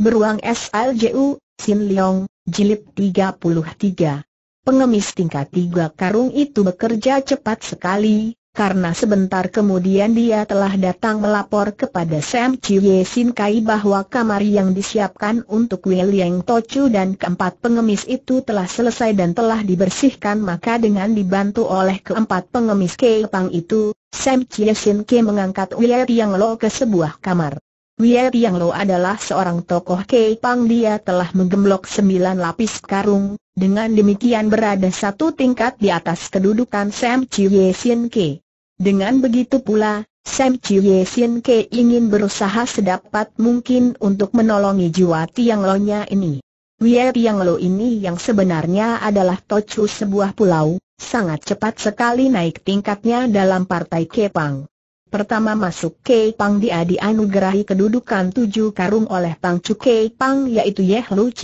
Beruang SLJU, Sin Leong, Jilid 33. Pengemis tingkat 3 karung itu bekerja cepat sekali, karena sebentar kemudian dia telah datang melapor kepada Sam Chie Sin Kai bahwa kamar yang disiapkan untuk Wiliang Tochu dan keempat pengemis itu telah selesai dan telah dibersihkan maka dengan dibantu oleh keempat pengemis Kepang itu, Sam Chie Sin Kai mengangkat Yang Lo ke sebuah kamar. Wei Tiang Lo adalah seorang tokoh Kepang. dia telah menggemblok sembilan lapis karung, dengan demikian berada satu tingkat di atas kedudukan Sam Chiu Sin Ke. Dengan begitu pula, Sam Chiu Sin Ke ingin berusaha sedapat mungkin untuk menolongi jiwa Tiang Lo nya ini. Wei Tiang Lo ini yang sebenarnya adalah Tochu sebuah pulau, sangat cepat sekali naik tingkatnya dalam partai Kepang. Pertama masuk Kei Pang dia dianugerahi kedudukan tujuh karung oleh Pang Chu Kei Pang yaitu Yeh Lu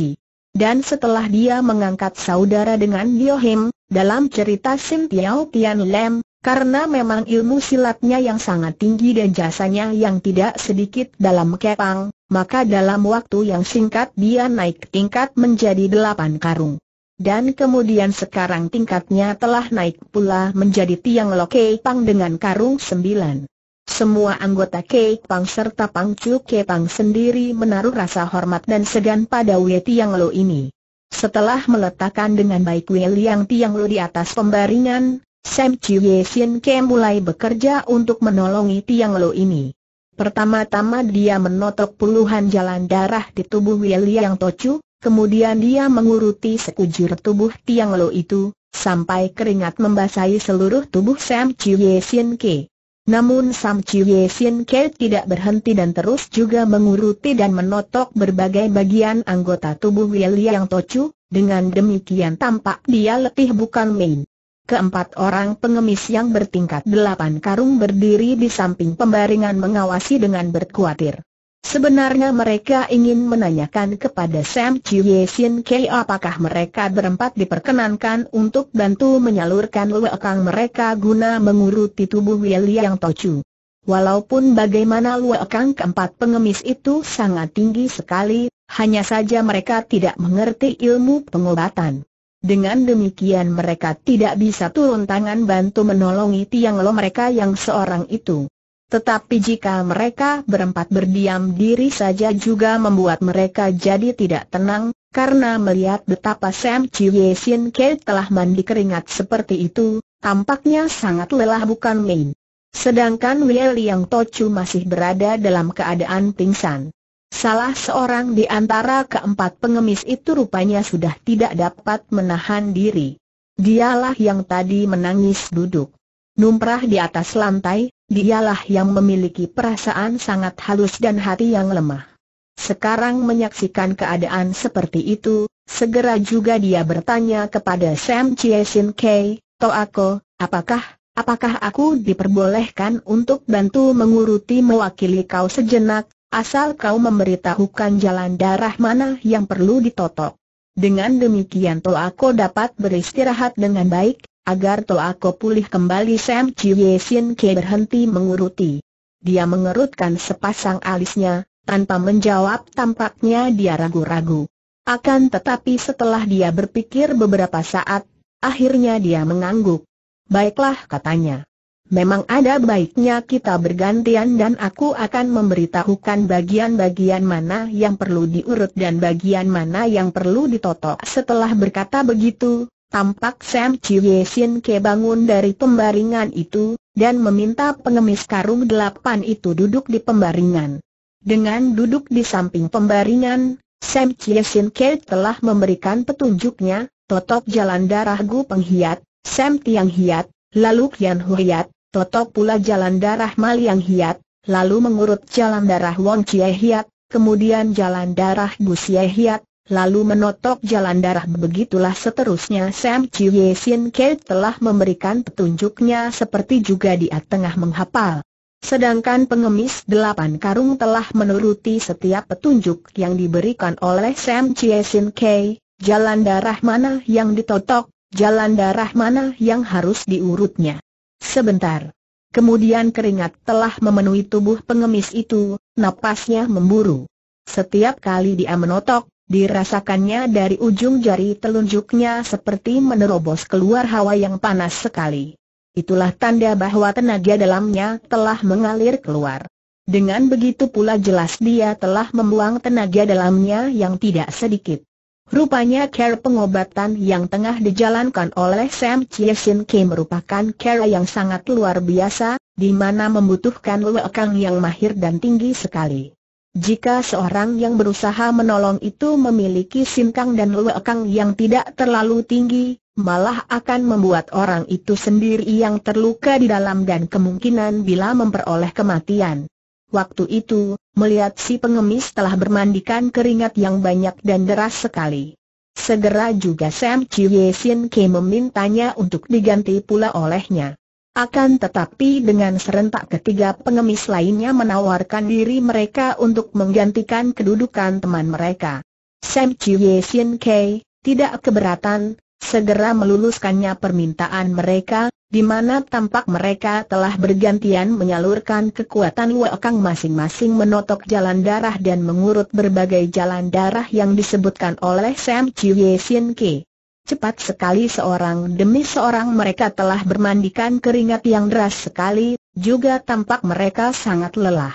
Dan setelah dia mengangkat saudara dengan Yohim, dalam cerita Sim Tiao Tian Lem, karena memang ilmu silatnya yang sangat tinggi dan jasanya yang tidak sedikit dalam kepang, maka dalam waktu yang singkat dia naik tingkat menjadi delapan karung. Dan kemudian sekarang tingkatnya telah naik pula menjadi tiang lokei pang dengan karung sembilan. Semua anggota Kei Pang serta Pang Chu Kei Pang sendiri menaruh rasa hormat dan segan pada Wei Tiang Lo ini. Setelah meletakkan dengan baik Wei Liang Tiang Lo di atas pembaringan, Sam Chiu Ye Sin Ke mulai bekerja untuk menolongi Tiang Lo ini. Pertama-tama dia menotok puluhan jalan darah di tubuh William Tochu, kemudian dia menguruti sekujur tubuh Tiang Lo itu, sampai keringat membasahi seluruh tubuh Sam Chiu Ye Sin Ke. Namun Sam Chiye Sin Ke tidak berhenti dan terus juga menguruti dan menotok berbagai bagian anggota tubuh Wili yang tocu, dengan demikian tampak dia letih bukan main. Keempat orang pengemis yang bertingkat delapan karung berdiri di samping pembaringan mengawasi dengan berkuatir. Sebenarnya mereka ingin menanyakan kepada Sam Ye Sin Kei apakah mereka berempat diperkenankan untuk bantu menyalurkan luekang mereka guna menguruti tubuh Yang Tochu. Walaupun bagaimana luekang keempat pengemis itu sangat tinggi sekali, hanya saja mereka tidak mengerti ilmu pengobatan. Dengan demikian mereka tidak bisa turun tangan bantu menolongi Tiang Lo mereka yang seorang itu. Tetapi jika mereka berempat berdiam diri saja juga membuat mereka jadi tidak tenang, karena melihat betapa Sam Chiwe Sin Ke telah mandi keringat seperti itu, tampaknya sangat lelah bukan main. Sedangkan Wei yang Tochu masih berada dalam keadaan pingsan. Salah seorang di antara keempat pengemis itu rupanya sudah tidak dapat menahan diri. Dialah yang tadi menangis duduk. Numprah di atas lantai, Dialah yang memiliki perasaan sangat halus dan hati yang lemah. Sekarang menyaksikan keadaan seperti itu, segera juga dia bertanya kepada Sam Chiesin K, Toako, apakah, apakah aku diperbolehkan untuk bantu menguruti mewakili kau sejenak, asal kau memberitahukan jalan darah mana yang perlu ditotok. Dengan demikian Toako dapat beristirahat dengan baik, agar Toako pulih kembali Sam Chie Sin Ke berhenti menguruti. Dia mengerutkan sepasang alisnya, tanpa menjawab tampaknya dia ragu-ragu. Akan tetapi setelah dia berpikir beberapa saat, akhirnya dia mengangguk. Baiklah katanya. Memang ada baiknya kita bergantian dan aku akan memberitahukan bagian-bagian mana yang perlu diurut dan bagian mana yang perlu ditotok. Setelah berkata begitu, Tampak Sam Chie Sin Ke bangun dari pembaringan itu, dan meminta pengemis karung delapan itu duduk di pembaringan. Dengan duduk di samping pembaringan, Sam Chie Sin Ke telah memberikan petunjuknya, totok jalan darah Gu Penghiat, Sam Tiang Hiat, lalu Kian Hu Hiat, totok pula jalan darah Mal Yang Hiat, lalu mengurut jalan darah Wong Chie Hiat, kemudian jalan darah Gu Xie Hiat, lalu menotok jalan darah begitulah seterusnya Sam Chiu Sin Ke telah memberikan petunjuknya seperti juga dia tengah menghapal. Sedangkan pengemis delapan karung telah menuruti setiap petunjuk yang diberikan oleh Sam Chie Sin Ke, jalan darah mana yang ditotok, jalan darah mana yang harus diurutnya. Sebentar. Kemudian keringat telah memenuhi tubuh pengemis itu, napasnya memburu. Setiap kali dia menotok, Dirasakannya dari ujung jari telunjuknya seperti menerobos keluar hawa yang panas sekali. Itulah tanda bahwa tenaga dalamnya telah mengalir keluar. Dengan begitu pula jelas dia telah membuang tenaga dalamnya yang tidak sedikit. Rupanya care pengobatan yang tengah dijalankan oleh Sam Chiesin Kim merupakan care yang sangat luar biasa, di mana membutuhkan lewekang yang mahir dan tinggi sekali. Jika seorang yang berusaha menolong itu memiliki sinkang dan luekang yang tidak terlalu tinggi, malah akan membuat orang itu sendiri yang terluka di dalam dan kemungkinan bila memperoleh kematian. Waktu itu, melihat si pengemis telah bermandikan keringat yang banyak dan deras sekali. Segera juga Sam Chiu Ye Sin memintanya untuk diganti pula olehnya. Akan tetapi dengan serentak ketiga pengemis lainnya menawarkan diri mereka untuk menggantikan kedudukan teman mereka. Sam Chiu Ye Sin Kei tidak keberatan, segera meluluskannya permintaan mereka, di mana tampak mereka telah bergantian menyalurkan kekuatan wakang masing-masing menotok jalan darah dan mengurut berbagai jalan darah yang disebutkan oleh Sam Chiu Ye Sin Kei. Cepat sekali seorang demi seorang mereka telah bermandikan keringat yang deras sekali, juga tampak mereka sangat lelah.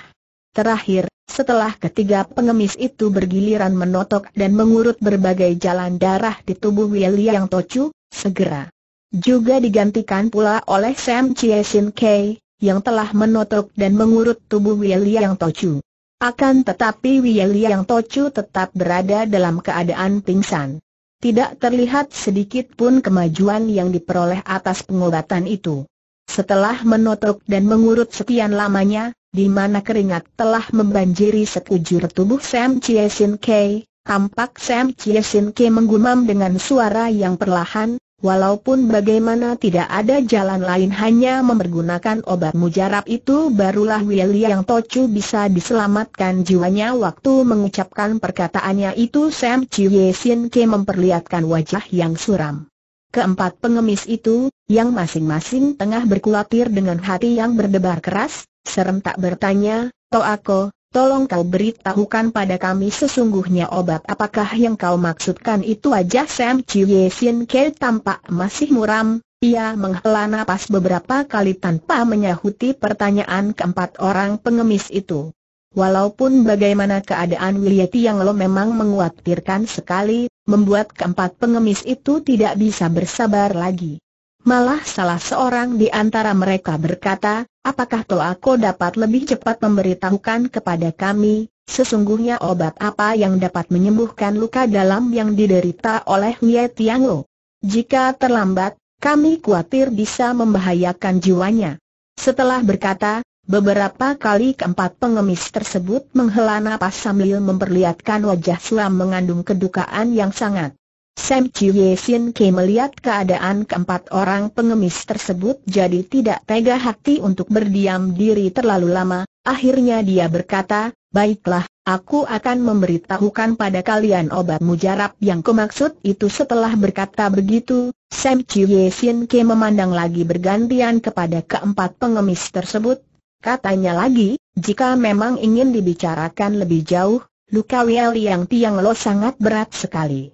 Terakhir, setelah ketiga pengemis itu bergiliran menotok dan mengurut berbagai jalan darah di tubuh yang Tocu, segera juga digantikan pula oleh Sam Chiesin Kei yang telah menotok dan mengurut tubuh yang Tocu. Akan tetapi yang Tocu tetap berada dalam keadaan pingsan tidak terlihat sedikit pun kemajuan yang diperoleh atas pengobatan itu. Setelah menotok dan mengurut sekian lamanya, di mana keringat telah membanjiri sekujur tubuh Sam Chiesin Kei, tampak Sam Chiesin Kei menggumam dengan suara yang perlahan, Walaupun bagaimana tidak ada jalan lain hanya mempergunakan obat mujarab itu barulah yang Tocu bisa diselamatkan jiwanya waktu mengucapkan perkataannya itu Sam Chie Sin Ke memperlihatkan wajah yang suram. Keempat pengemis itu, yang masing-masing tengah berkulatir dengan hati yang berdebar keras, serentak bertanya, Toako, tolong kau beritahukan pada kami sesungguhnya obat apakah yang kau maksudkan itu aja Sam Ye Sin Ke tampak masih muram, ia menghela napas beberapa kali tanpa menyahuti pertanyaan keempat orang pengemis itu. Walaupun bagaimana keadaan Wiliati yang lo memang menguatirkan sekali, membuat keempat pengemis itu tidak bisa bersabar lagi. Malah salah seorang di antara mereka berkata, apakah Toako dapat lebih cepat memberitahukan kepada kami, sesungguhnya obat apa yang dapat menyembuhkan luka dalam yang diderita oleh Wei Tiango. Jika terlambat, kami khawatir bisa membahayakan jiwanya. Setelah berkata, beberapa kali keempat pengemis tersebut menghela napas sambil memperlihatkan wajah suam mengandung kedukaan yang sangat. Sam Chie Sin Ke melihat keadaan keempat orang pengemis tersebut jadi tidak tega hati untuk berdiam diri terlalu lama, akhirnya dia berkata, baiklah, aku akan memberitahukan pada kalian obat mujarab yang kumaksud itu setelah berkata begitu, Sam Chie Sin Ke memandang lagi bergantian kepada keempat pengemis tersebut, katanya lagi, jika memang ingin dibicarakan lebih jauh, luka Wei yang Tiang Lo sangat berat sekali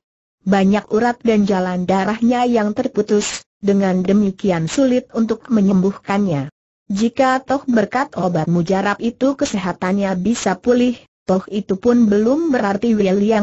banyak urat dan jalan darahnya yang terputus, dengan demikian sulit untuk menyembuhkannya. Jika toh berkat obat mujarab itu kesehatannya bisa pulih, toh itu pun belum berarti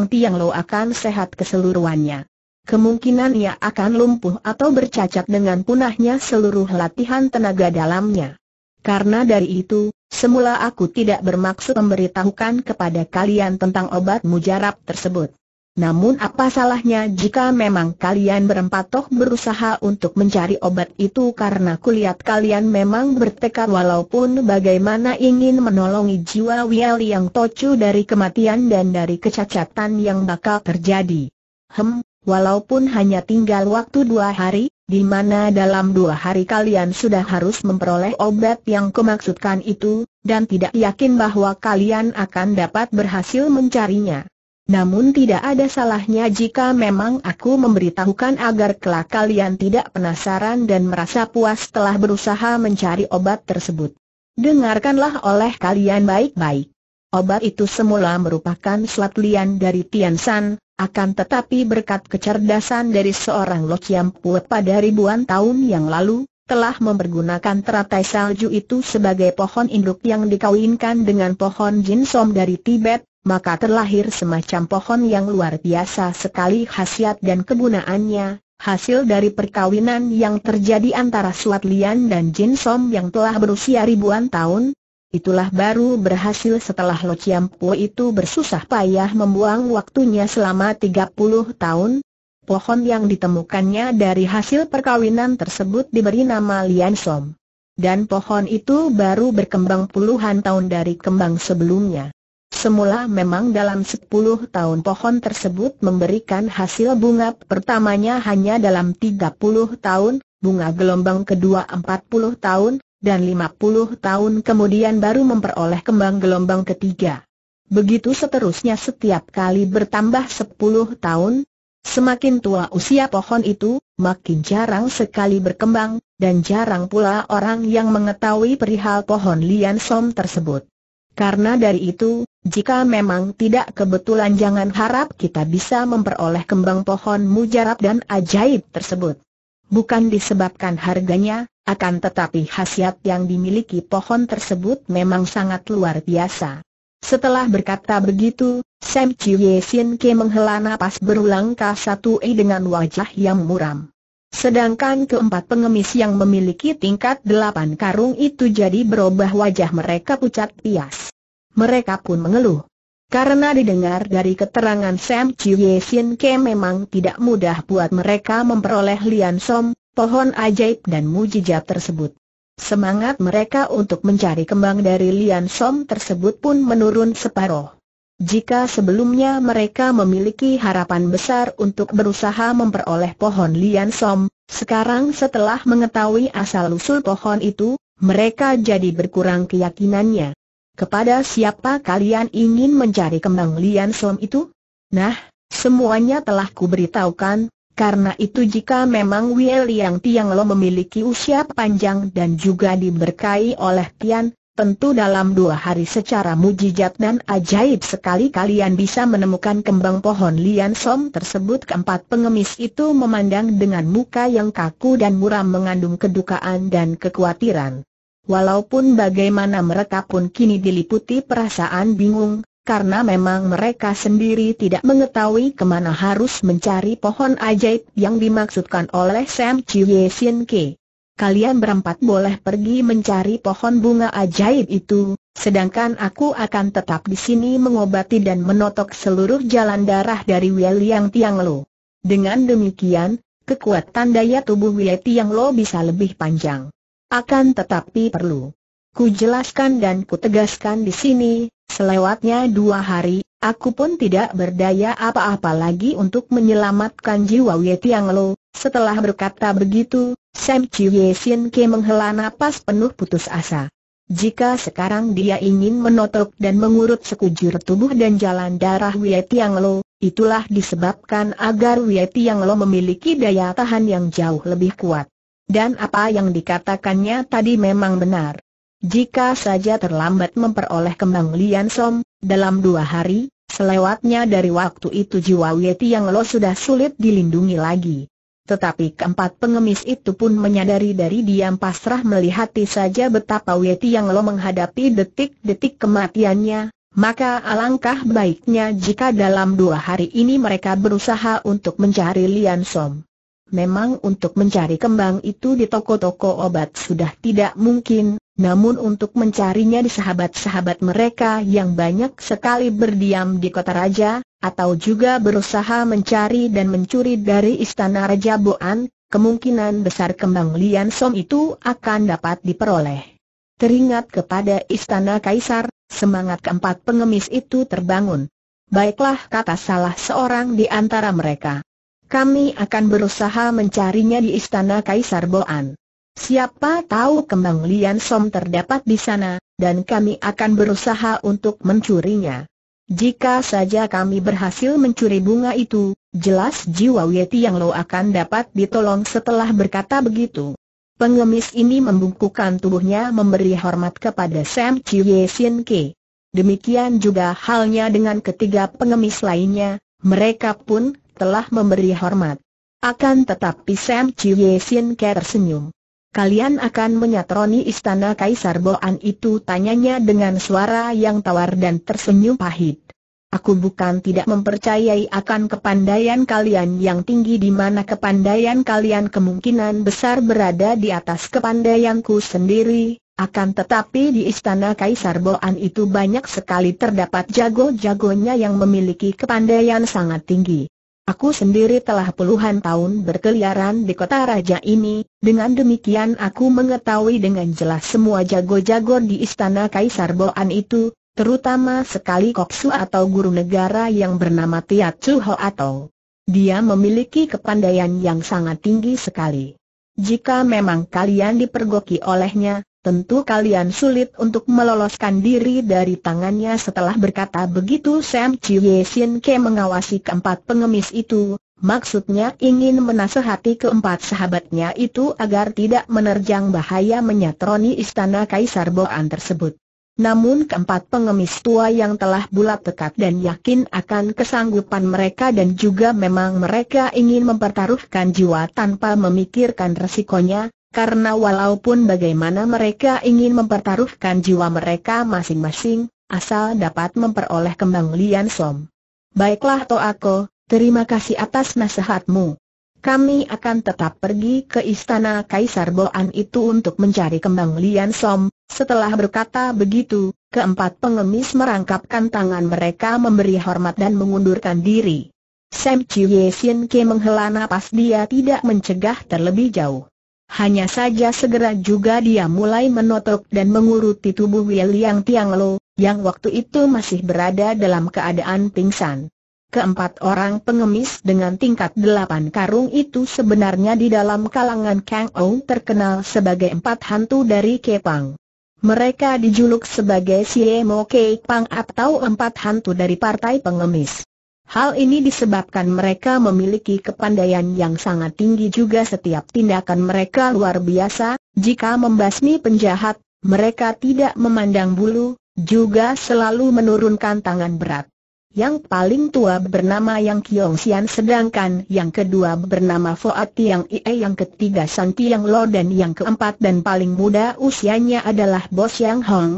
tiang lo akan sehat keseluruhannya. Kemungkinan ia akan lumpuh atau bercacat dengan punahnya seluruh latihan tenaga dalamnya. Karena dari itu, semula aku tidak bermaksud memberitahukan kepada kalian tentang obat mujarab tersebut. Namun apa salahnya jika memang kalian berempat toh berusaha untuk mencari obat itu karena kulihat kalian memang bertekad walaupun bagaimana ingin menolong jiwa Wiel yang tocu dari kematian dan dari kecacatan yang bakal terjadi. Hem, walaupun hanya tinggal waktu dua hari, di mana dalam dua hari kalian sudah harus memperoleh obat yang kemaksudkan itu, dan tidak yakin bahwa kalian akan dapat berhasil mencarinya. Namun tidak ada salahnya jika memang aku memberitahukan agar kelak kalian tidak penasaran dan merasa puas telah berusaha mencari obat tersebut. Dengarkanlah oleh kalian baik-baik. Obat itu semula merupakan selat lian dari Tiansan, akan tetapi berkat kecerdasan dari seorang Lo Chiam Pue pada ribuan tahun yang lalu, telah mempergunakan teratai salju itu sebagai pohon induk yang dikawinkan dengan pohon jinsom dari Tibet, maka terlahir semacam pohon yang luar biasa sekali khasiat dan kegunaannya, hasil dari perkawinan yang terjadi antara Suat Lian dan Jin Som yang telah berusia ribuan tahun, Itulah baru berhasil setelah Lo Chiam Po itu bersusah payah membuang waktunya selama 30 tahun. Pohon yang ditemukannya dari hasil perkawinan tersebut diberi nama Lian Som. Dan pohon itu baru berkembang puluhan tahun dari kembang sebelumnya. Semula memang dalam 10 tahun pohon tersebut memberikan hasil bunga pertamanya hanya dalam tiga puluh tahun, bunga gelombang kedua empat puluh tahun, dan lima puluh tahun kemudian baru memperoleh kembang gelombang ketiga. Begitu seterusnya setiap kali bertambah sepuluh tahun, semakin tua usia pohon itu, makin jarang sekali berkembang, dan jarang pula orang yang mengetahui perihal pohon lian som tersebut. Karena dari itu, jika memang tidak kebetulan jangan harap kita bisa memperoleh kembang pohon mujarab dan ajaib tersebut. Bukan disebabkan harganya, akan tetapi khasiat yang dimiliki pohon tersebut memang sangat luar biasa. Setelah berkata begitu, Sam Chiu Ye Sin Ke menghela napas berulang k satu e dengan wajah yang muram. Sedangkan keempat pengemis yang memiliki tingkat delapan karung itu jadi berubah wajah mereka pucat pias. Mereka pun mengeluh. Karena didengar dari keterangan Sam Chiu Sin Ke memang tidak mudah buat mereka memperoleh Lian Som, pohon ajaib dan mujijat tersebut. Semangat mereka untuk mencari kembang dari Lian Som tersebut pun menurun separoh. Jika sebelumnya mereka memiliki harapan besar untuk berusaha memperoleh pohon Lian Som, sekarang setelah mengetahui asal-usul pohon itu, mereka jadi berkurang keyakinannya. Kepada siapa kalian ingin mencari kembang Lian Som itu? Nah, semuanya telah kuberitahukan, karena itu jika memang Wei Liang Tiang Lo memiliki usia panjang dan juga diberkahi oleh Tian, Tentu dalam dua hari secara mujizat dan ajaib sekali kalian bisa menemukan kembang pohon lian som tersebut keempat pengemis itu memandang dengan muka yang kaku dan muram mengandung kedukaan dan kekhawatiran. Walaupun bagaimana mereka pun kini diliputi perasaan bingung, karena memang mereka sendiri tidak mengetahui kemana harus mencari pohon ajaib yang dimaksudkan oleh Sam Chiu Ye Sien Ke kalian berempat boleh pergi mencari pohon bunga ajaib itu, sedangkan aku akan tetap di sini mengobati dan menotok seluruh jalan darah dari Wei Tiang Lo. Dengan demikian, kekuatan daya tubuh Wei Tiang bisa lebih panjang. Akan tetapi perlu ku jelaskan dan ku tegaskan di sini, selewatnya dua hari, aku pun tidak berdaya apa-apa lagi untuk menyelamatkan jiwa Wei Tiang setelah berkata begitu, Sam Chiu Sin Ke menghela nafas penuh putus asa. Jika sekarang dia ingin menotok dan mengurut sekujur tubuh dan jalan darah Wei Tiang Lo, itulah disebabkan agar Wei Tiang Lo memiliki daya tahan yang jauh lebih kuat. Dan apa yang dikatakannya tadi memang benar. Jika saja terlambat memperoleh kembang Lian Som, dalam dua hari, selewatnya dari waktu itu jiwa Wei Tiang Lo sudah sulit dilindungi lagi. Tetapi keempat pengemis itu pun menyadari dari diam pasrah melihati saja betapa Weti yang lo menghadapi detik-detik kematiannya, maka alangkah baiknya jika dalam dua hari ini mereka berusaha untuk mencari Lian Som. Memang untuk mencari kembang itu di toko-toko obat sudah tidak mungkin, namun untuk mencarinya di sahabat-sahabat mereka yang banyak sekali berdiam di kota raja, atau juga berusaha mencari dan mencuri dari istana Raja Boan, kemungkinan besar kembang Lian Som itu akan dapat diperoleh. Teringat kepada istana Kaisar, semangat keempat pengemis itu terbangun. Baiklah kata salah seorang di antara mereka. Kami akan berusaha mencarinya di istana Kaisar Boan. Siapa tahu kembang Lian Som terdapat di sana, dan kami akan berusaha untuk mencurinya. Jika saja kami berhasil mencuri bunga itu, jelas jiwa Yeti yang lo akan dapat ditolong setelah berkata begitu. Pengemis ini membungkukkan tubuhnya memberi hormat kepada Sam Chie Sin Ke. Demikian juga halnya dengan ketiga pengemis lainnya, mereka pun telah memberi hormat. Akan tetapi Sam Chie Sin Ke tersenyum. Kalian akan menyatroni istana Kaisar Boan itu tanyanya dengan suara yang tawar dan tersenyum pahit. Aku bukan tidak mempercayai akan kepandaian kalian yang tinggi di mana kepandaian kalian kemungkinan besar berada di atas kepandaianku sendiri, akan tetapi di istana Kaisar Boan itu banyak sekali terdapat jago-jagonya yang memiliki kepandaian sangat tinggi. Aku sendiri telah puluhan tahun berkeliaran di kota raja ini, dengan demikian aku mengetahui dengan jelas semua jago-jago di istana Kaisar Boan itu, terutama sekali Koksu atau guru negara yang bernama Tiat Chuho atau. Dia memiliki kepandaian yang sangat tinggi sekali. Jika memang kalian dipergoki olehnya, Tentu kalian sulit untuk meloloskan diri dari tangannya setelah berkata begitu Sam Chie Sin Ke mengawasi keempat pengemis itu, maksudnya ingin menasehati keempat sahabatnya itu agar tidak menerjang bahaya menyatroni istana Kaisar Boan tersebut. Namun keempat pengemis tua yang telah bulat tekad dan yakin akan kesanggupan mereka dan juga memang mereka ingin mempertaruhkan jiwa tanpa memikirkan resikonya, karena walaupun bagaimana mereka ingin mempertaruhkan jiwa mereka masing-masing, asal dapat memperoleh kembang Lian Som. Baiklah Toako, terima kasih atas nasihatmu. Kami akan tetap pergi ke istana Kaisar Boan itu untuk mencari kembang Lian Som. Setelah berkata begitu, keempat pengemis merangkapkan tangan mereka memberi hormat dan mengundurkan diri. Sam Chiu Ye Sien Ke menghela napas dia tidak mencegah terlebih jauh. Hanya saja segera juga dia mulai menotok dan menguruti tubuh Wiliang Tianglo, yang waktu itu masih berada dalam keadaan pingsan. Keempat orang pengemis dengan tingkat delapan karung itu sebenarnya di dalam kalangan Kang Ou terkenal sebagai empat hantu dari Kepang. Mereka dijuluk sebagai Siemo Kepang atau empat hantu dari partai pengemis. Hal ini disebabkan mereka memiliki kepandaian yang sangat tinggi juga setiap tindakan mereka luar biasa, jika membasmi penjahat, mereka tidak memandang bulu, juga selalu menurunkan tangan berat. Yang paling tua bernama Yang Kiong Xian sedangkan yang kedua bernama Foat Tiang Ie yang ketiga San Tiang Lo dan yang keempat dan paling muda usianya adalah Bos Yang Hong,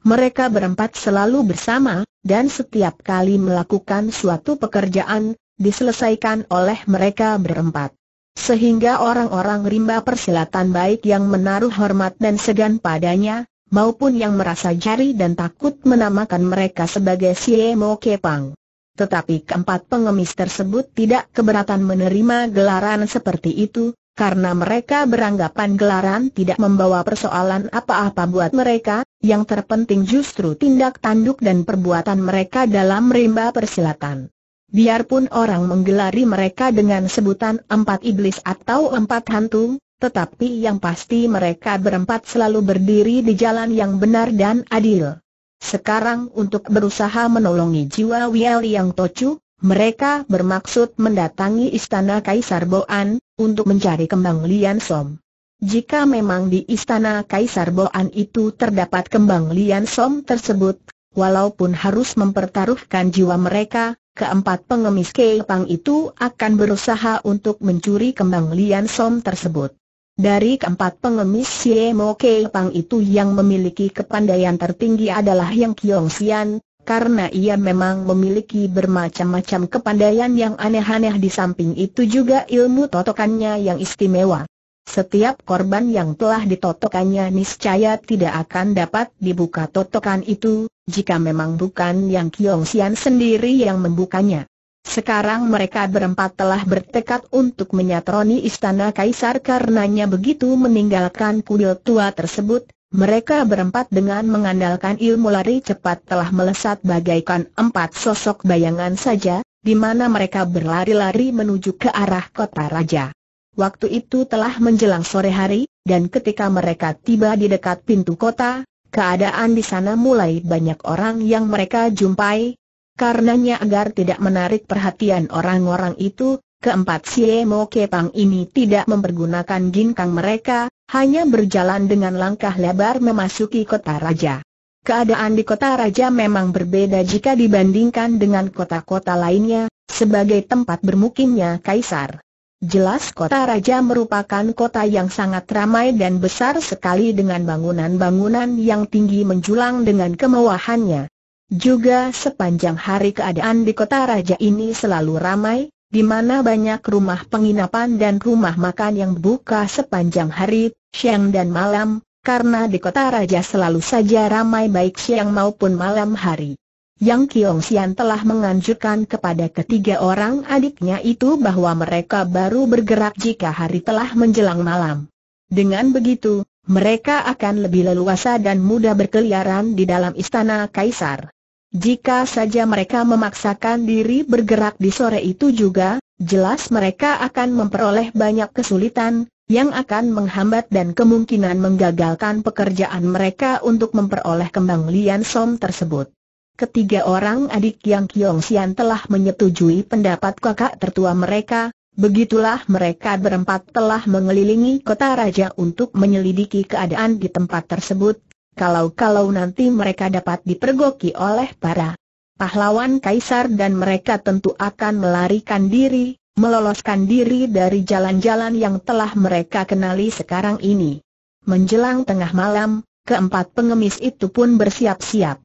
mereka berempat selalu bersama, dan setiap kali melakukan suatu pekerjaan, diselesaikan oleh mereka berempat. Sehingga orang-orang rimba persilatan baik yang menaruh hormat dan segan padanya, maupun yang merasa jari dan takut menamakan mereka sebagai Siemo Kepang. Tetapi keempat pengemis tersebut tidak keberatan menerima gelaran seperti itu, karena mereka beranggapan gelaran tidak membawa persoalan apa-apa buat mereka, yang terpenting justru tindak tanduk dan perbuatan mereka dalam rimba persilatan. Biarpun orang menggelari mereka dengan sebutan empat iblis atau empat hantu, tetapi yang pasti mereka berempat selalu berdiri di jalan yang benar dan adil. Sekarang untuk berusaha menolongi jiwa Wiel yang tocu, mereka bermaksud mendatangi istana Kaisar Boan, untuk mencari kembang Lian Som. Jika memang di istana Kaisar Boan itu terdapat kembang Lian Som tersebut, walaupun harus mempertaruhkan jiwa mereka, keempat pengemis Kepang itu akan berusaha untuk mencuri kembang Lian Som tersebut. Dari keempat pengemis Siemo Kepang itu yang memiliki kepandaian tertinggi adalah Yang Kiong Sian, karena ia memang memiliki bermacam-macam kepandaian yang aneh-aneh di samping itu juga ilmu totokannya yang istimewa. Setiap korban yang telah ditotokannya niscaya tidak akan dapat dibuka totokan itu, jika memang bukan yang Kiong Sian sendiri yang membukanya. Sekarang mereka berempat telah bertekad untuk menyatroni istana kaisar karenanya begitu meninggalkan kuil tua tersebut, mereka berempat dengan mengandalkan ilmu lari cepat telah melesat bagaikan empat sosok bayangan saja, di mana mereka berlari-lari menuju ke arah kota raja. Waktu itu telah menjelang sore hari, dan ketika mereka tiba di dekat pintu kota, keadaan di sana mulai banyak orang yang mereka jumpai. Karenanya agar tidak menarik perhatian orang-orang itu, keempat Siemo Kepang ini tidak mempergunakan ginkang mereka, hanya berjalan dengan langkah lebar memasuki kota raja. Keadaan di kota raja memang berbeda jika dibandingkan dengan kota-kota lainnya, sebagai tempat bermukimnya kaisar. Jelas kota raja merupakan kota yang sangat ramai dan besar sekali dengan bangunan-bangunan yang tinggi menjulang dengan kemewahannya. Juga sepanjang hari keadaan di kota raja ini selalu ramai, di mana banyak rumah penginapan dan rumah makan yang buka sepanjang hari, siang dan malam, karena di kota raja selalu saja ramai baik siang maupun malam hari. Yang Kiong Sian telah menganjurkan kepada ketiga orang adiknya itu bahwa mereka baru bergerak jika hari telah menjelang malam. Dengan begitu, mereka akan lebih leluasa dan mudah berkeliaran di dalam istana kaisar. Jika saja mereka memaksakan diri bergerak di sore itu juga, jelas mereka akan memperoleh banyak kesulitan, yang akan menghambat dan kemungkinan menggagalkan pekerjaan mereka untuk memperoleh kembang Lian Som tersebut. Ketiga orang adik yang Kiong Sian telah menyetujui pendapat kakak tertua mereka, begitulah mereka berempat telah mengelilingi kota raja untuk menyelidiki keadaan di tempat tersebut, kalau-kalau nanti mereka dapat dipergoki oleh para pahlawan kaisar dan mereka tentu akan melarikan diri, meloloskan diri dari jalan-jalan yang telah mereka kenali sekarang ini. Menjelang tengah malam, keempat pengemis itu pun bersiap-siap.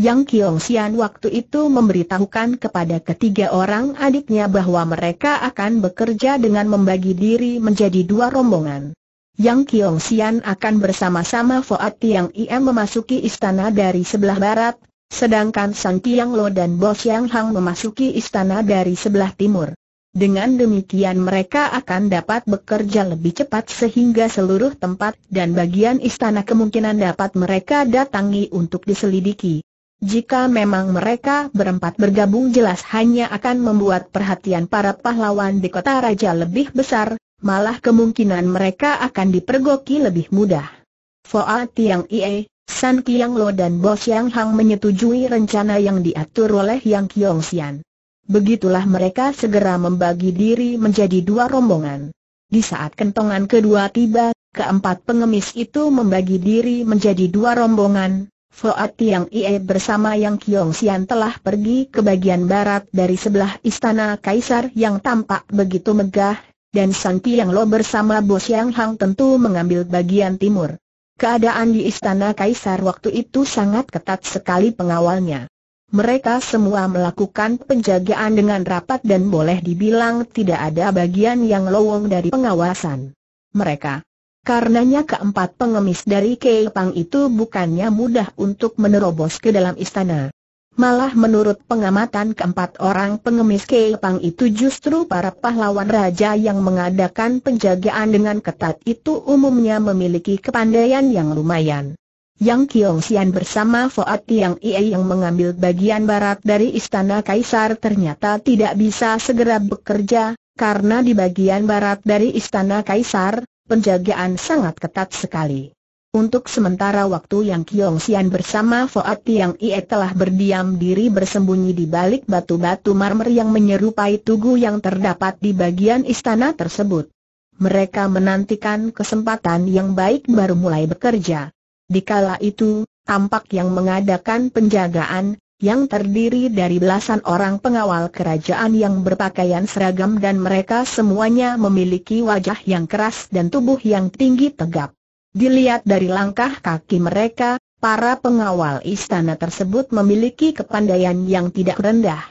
Yang Kiong Sian waktu itu memberitahukan kepada ketiga orang adiknya bahwa mereka akan bekerja dengan membagi diri menjadi dua rombongan. Yang Kiong Sian akan bersama-sama Fuad Tiang Im memasuki istana dari sebelah barat, sedangkan Sang Tiang Lo dan Bos Yang Hang memasuki istana dari sebelah timur. Dengan demikian mereka akan dapat bekerja lebih cepat sehingga seluruh tempat dan bagian istana kemungkinan dapat mereka datangi untuk diselidiki. Jika memang mereka berempat bergabung jelas hanya akan membuat perhatian para pahlawan di kota raja lebih besar, malah kemungkinan mereka akan dipergoki lebih mudah. Foa Tiang Ie, San Kiang Lo dan Bo Xiang Hang menyetujui rencana yang diatur oleh Yang Kiong Xian. Begitulah mereka segera membagi diri menjadi dua rombongan. Di saat kentongan kedua tiba, keempat pengemis itu membagi diri menjadi dua rombongan, Fuad Tiang Ie bersama Yang Kiong Sian telah pergi ke bagian barat dari sebelah istana kaisar yang tampak begitu megah, dan San Tiang Lo bersama Bos Yang Hang tentu mengambil bagian timur. Keadaan di istana kaisar waktu itu sangat ketat sekali pengawalnya. Mereka semua melakukan penjagaan dengan rapat dan boleh dibilang tidak ada bagian yang lowong dari pengawasan. Mereka Karenanya keempat pengemis dari Keipang itu bukannya mudah untuk menerobos ke dalam istana. Malah menurut pengamatan keempat orang pengemis Keipang itu justru para pahlawan raja yang mengadakan penjagaan dengan ketat itu umumnya memiliki kepandaian yang lumayan. Yang Kiong Sian bersama Foat Tiang Ie yang mengambil bagian barat dari Istana Kaisar ternyata tidak bisa segera bekerja, karena di bagian barat dari Istana Kaisar, penjagaan sangat ketat sekali. Untuk sementara waktu yang Kiong Sian bersama Foat Tiang Ie telah berdiam diri bersembunyi di balik batu-batu marmer yang menyerupai tugu yang terdapat di bagian istana tersebut. Mereka menantikan kesempatan yang baik baru mulai bekerja. Di kala itu, tampak yang mengadakan penjagaan, yang terdiri dari belasan orang pengawal kerajaan yang berpakaian seragam dan mereka semuanya memiliki wajah yang keras dan tubuh yang tinggi tegap. Dilihat dari langkah kaki mereka, para pengawal istana tersebut memiliki kepandaian yang tidak rendah.